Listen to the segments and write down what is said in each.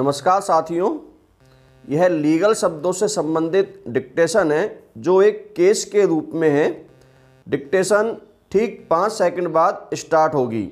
नमस्कार साथियों यह लीगल शब्दों से संबंधित डिक्टेशन है जो एक केस के रूप में है डिक्टेशन ठीक पाँच सेकंड बाद स्टार्ट होगी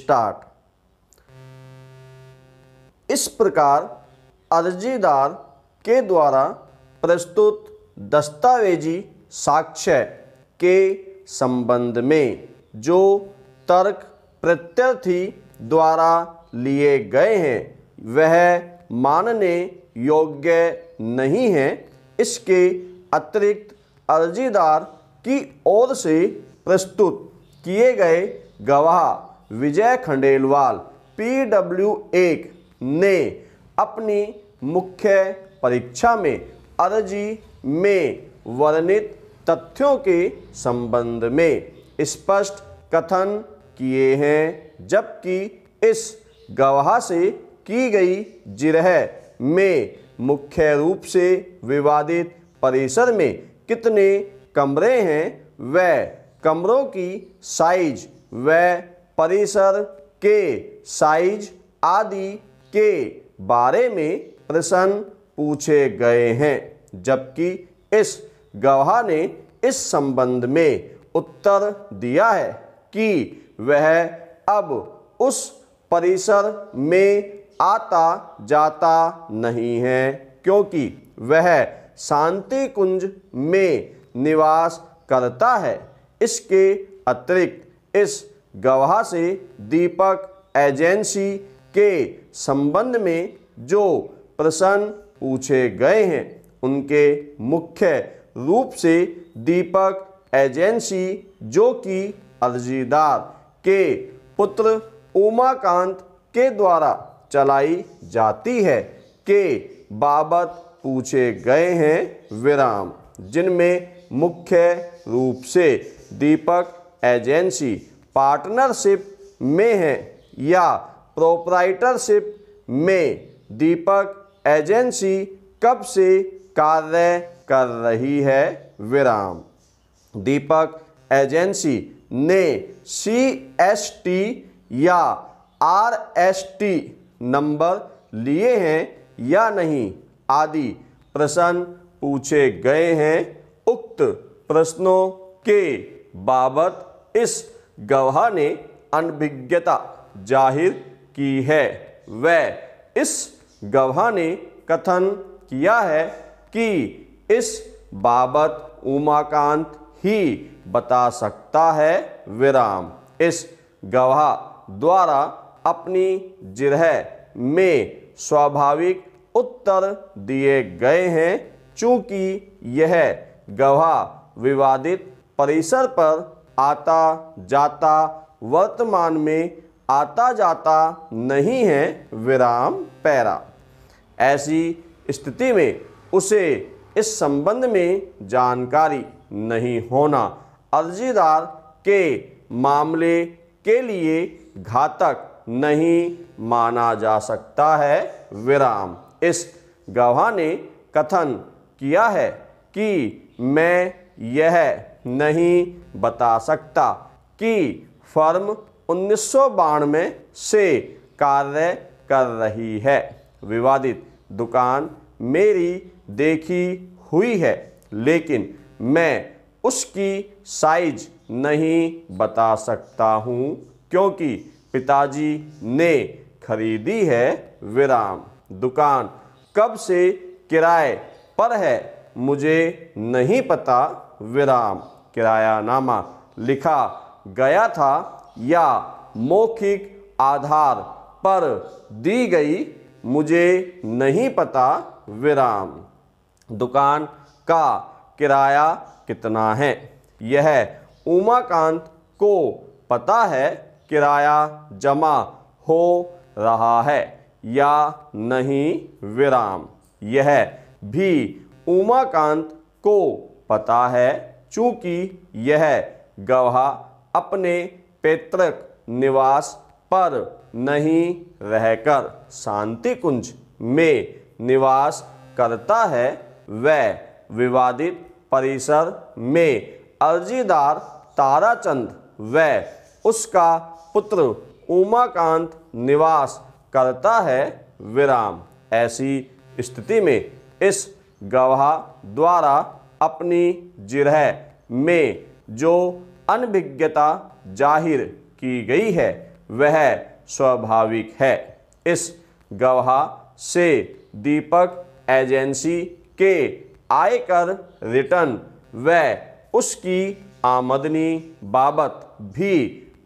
स्टार्ट इस प्रकार अर्जीदार के द्वारा प्रस्तुत दस्तावेजी साक्ष्य के संबंध में जो तर्क प्रत्यर्थी द्वारा लिए गए हैं वह मानने योग्य नहीं है इसके अतिरिक्त अर्जीदार की ओर से प्रस्तुत किए गए गवाह विजय खंडेलवाल पी डब्ल्यू एक ने अपनी मुख्य परीक्षा में अर्जी में वर्णित तथ्यों के संबंध में स्पष्ट कथन किए हैं जबकि इस गवाह से की गई जिरह में मुख्य रूप से विवादित परिसर में कितने कमरे हैं वह कमरों की साइज व परिसर के साइज आदि के बारे में प्रश्न पूछे गए हैं जबकि इस गवाह ने इस संबंध में उत्तर दिया है कि वह अब उस परिसर में आता जाता नहीं है क्योंकि वह शांति कुंज में निवास करता है इसके अतिरिक्त इस गवाह से दीपक एजेंसी के संबंध में जो प्रश्न पूछे गए हैं उनके मुख्य रूप से दीपक एजेंसी जो कि अर्जीदार के पुत्र उमाकांत के द्वारा चलाई जाती है के बाबत पूछे गए हैं विराम जिनमें मुख्य रूप से दीपक एजेंसी पार्टनरशिप में है या प्रोपराइटरशिप में दीपक एजेंसी कब से कार्य कर रही है विराम दीपक एजेंसी ने सी एस टी या आर एस टी नंबर लिए हैं या नहीं आदि प्रश्न पूछे गए हैं उक्त प्रश्नों के बाबत इस गवाह ने अनभिज्ञता जाहिर की है वह इस गवाह ने कथन किया है कि इस बाबत उमाकांत ही बता सकता है विराम इस गवाह द्वारा अपनी जिरह में स्वाभाविक उत्तर दिए गए हैं चूंकि यह गवाह विवादित परिसर पर आता जाता वर्तमान में आता जाता नहीं है विराम पैरा ऐसी स्थिति में उसे इस संबंध में जानकारी नहीं होना अर्जीदार के मामले के लिए घातक नहीं माना जा सकता है विराम इस गवाह ने कथन किया है कि मैं यह नहीं बता सकता कि फर्म उन्नीस में से कार्य कर रही है विवादित दुकान मेरी देखी हुई है लेकिन मैं उसकी साइज नहीं बता सकता हूँ क्योंकि पिताजी ने खरीदी है विराम दुकान कब से किराए पर है मुझे नहीं पता विराम किराया नामा लिखा गया था या मौखिक आधार पर दी गई मुझे नहीं पता विराम दुकान का किराया कितना है यह उमाकांत को पता है किराया जमा हो रहा है या नहीं विराम यह भी उमाकांत को पता है चूंकि यह गवाह अपने पैतृक निवास पर नहीं रहकर शांति कुंज में निवास करता है वह विवादित परिसर में अर्जीदार ताराचंद व उसका पुत्र उमाकांत निवास करता है विराम ऐसी स्थिति में इस गवाह द्वारा अपनी जिरह में जो अनभिज्ञता जाहिर की गई है वह स्वाभाविक है इस गवाह से दीपक एजेंसी के आयकर रिटर्न व उसकी आमदनी बाबत भी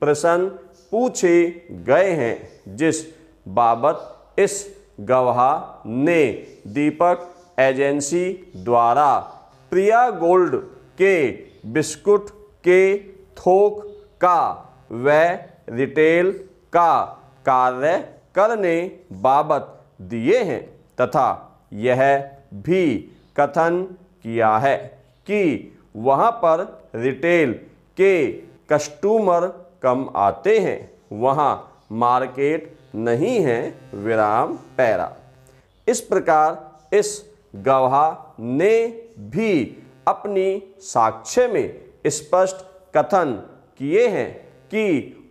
प्रश्न पूछे गए हैं जिस बाबत इस गवाह ने दीपक एजेंसी द्वारा प्रिया गोल्ड के बिस्कुट के थोक का व रिटेल का कार्य करने बाबत दिए हैं तथा यह भी कथन किया है कि वहाँ पर रिटेल के कस्टमर कम आते हैं वहाँ मार्केट नहीं है विराम पैरा इस प्रकार इस गवाह ने भी अपनी साक्ष्य में स्पष्ट कथन किए हैं कि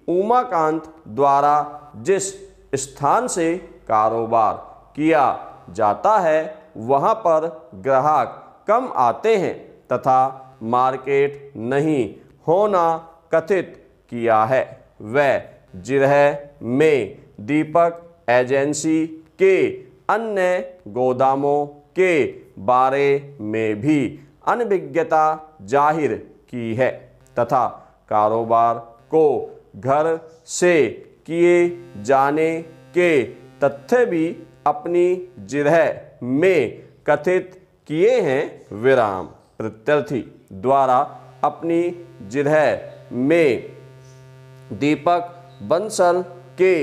उमाकांत द्वारा जिस स्थान से कारोबार किया जाता है वहाँ पर ग्राहक कम आते हैं तथा मार्केट नहीं होना कथित किया है वह जिरह में दीपक एजेंसी के अन्य गोदामों के बारे में भी अनभिज्ञता जाहिर की है तथा कारोबार को घर से किए जाने के तथ्य भी अपनी जिरह में कथित किए हैं विराम प्रत्यर्थी द्वारा अपनी जिरह में दीपक बंसल के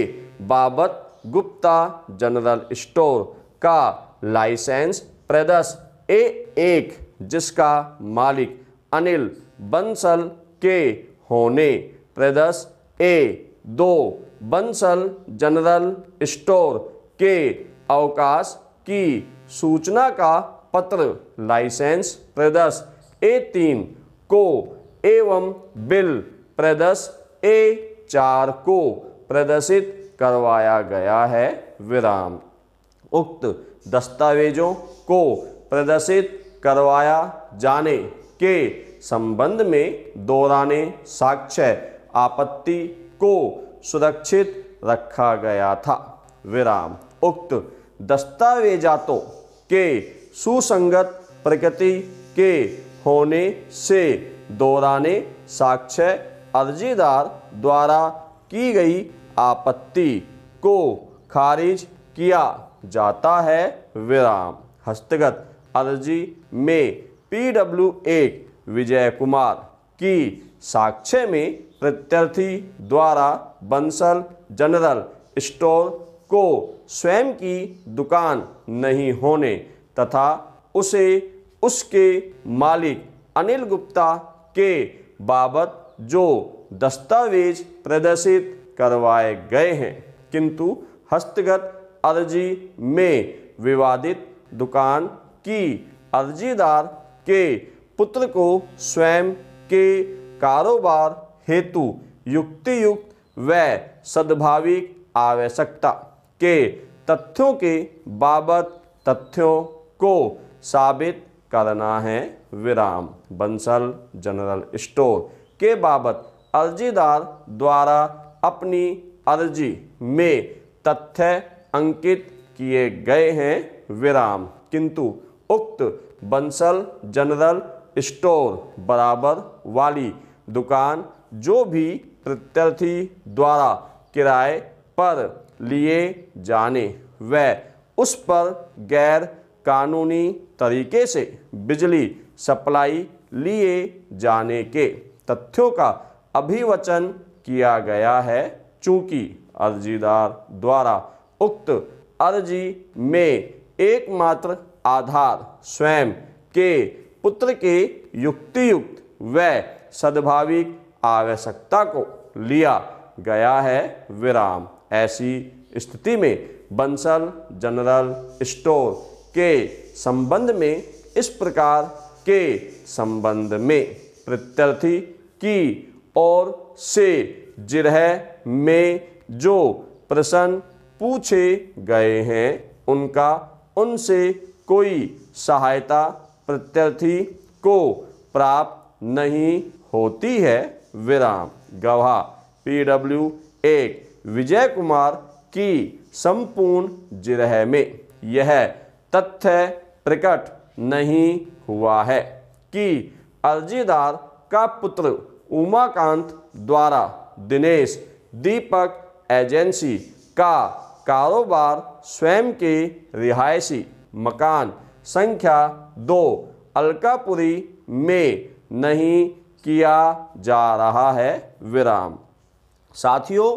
बाबत गुप्ता जनरल स्टोर का लाइसेंस प्रदर्श ए एक जिसका मालिक अनिल बंसल के होने प्रदर्श ए दो बंसल जनरल स्टोर के अवकाश की सूचना का पत्र लाइसेंस प्रदस ए तीन को एवं बिल प्रदस ए चार को प्रदर्शित करवाया गया है विराम उक्त दस्तावेजों को प्रदर्शित करवाया जाने के संबंध में दोहराने साक्ष्य आपत्ति को सुरक्षित रखा गया था विराम उक्त दस्तावेजातों के सुसंगत प्रकृति के होने से दोहराने साक्ष्य अर्जीदार द्वारा की गई आपत्ति को खारिज किया जाता है विराम हस्तगत अर्जी में पी डब्ल्यू एक विजय कुमार की साक्ष्य में प्रत्यर्थी द्वारा बंसल जनरल स्टोर को स्वयं की दुकान नहीं होने तथा उसे उसके मालिक अनिल गुप्ता के बाबत जो दस्तावेज प्रदर्शित करवाए गए हैं किंतु हस्तगत अर्जी में विवादित दुकान की अर्जीदार के पुत्र को स्वयं के कारोबार हेतु युक्तियुक्त व सद्भाविक आवश्यकता के तथ्यों के बाबत तथ्यों को साबित करना है विराम बंसल जनरल स्टोर के बाबत अर्जीदार द्वारा अपनी अर्जी में तथ्य अंकित किए गए हैं विराम किंतु उक्त बंसल जनरल स्टोर बराबर वाली दुकान जो भी प्रत्यर्थी द्वारा किराए पर लिए जाने व उस पर गैर कानूनी तरीके से बिजली सप्लाई लिए जाने के तथ्यों का अभिवचन किया गया है चूंकि अर्जीदार द्वारा उक्त अर्जी में एकमात्र आधार स्वयं के पुत्र के युक्तियुक्त व सद्भाविक आवश्यकता को लिया गया है विराम ऐसी स्थिति में बंसल जनरल स्टोर के संबंध में इस प्रकार के संबंध में प्रत्यर्थी की और से जिरह में जो प्रश्न पूछे गए हैं उनका उनसे कोई सहायता प्रत्यर्थी को प्राप्त नहीं होती है विराम गवाह पी डब्ल्यू एक विजय कुमार की संपूर्ण जिरह में यह तथ्य प्रकट नहीं हुआ है कि अर्जीदार का पुत्र उमाकांत द्वारा दिनेश दीपक एजेंसी का कारोबार स्वयं के रिहायशी मकान संख्या दो अलकापुरी में नहीं किया जा रहा है विराम साथियों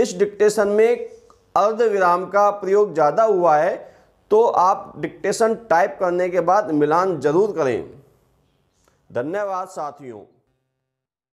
इस डिक्टेशन में अर्धविराम का प्रयोग ज़्यादा हुआ है तो आप डिक्टेशन टाइप करने के बाद मिलान ज़रूर करें धन्यवाद साथियों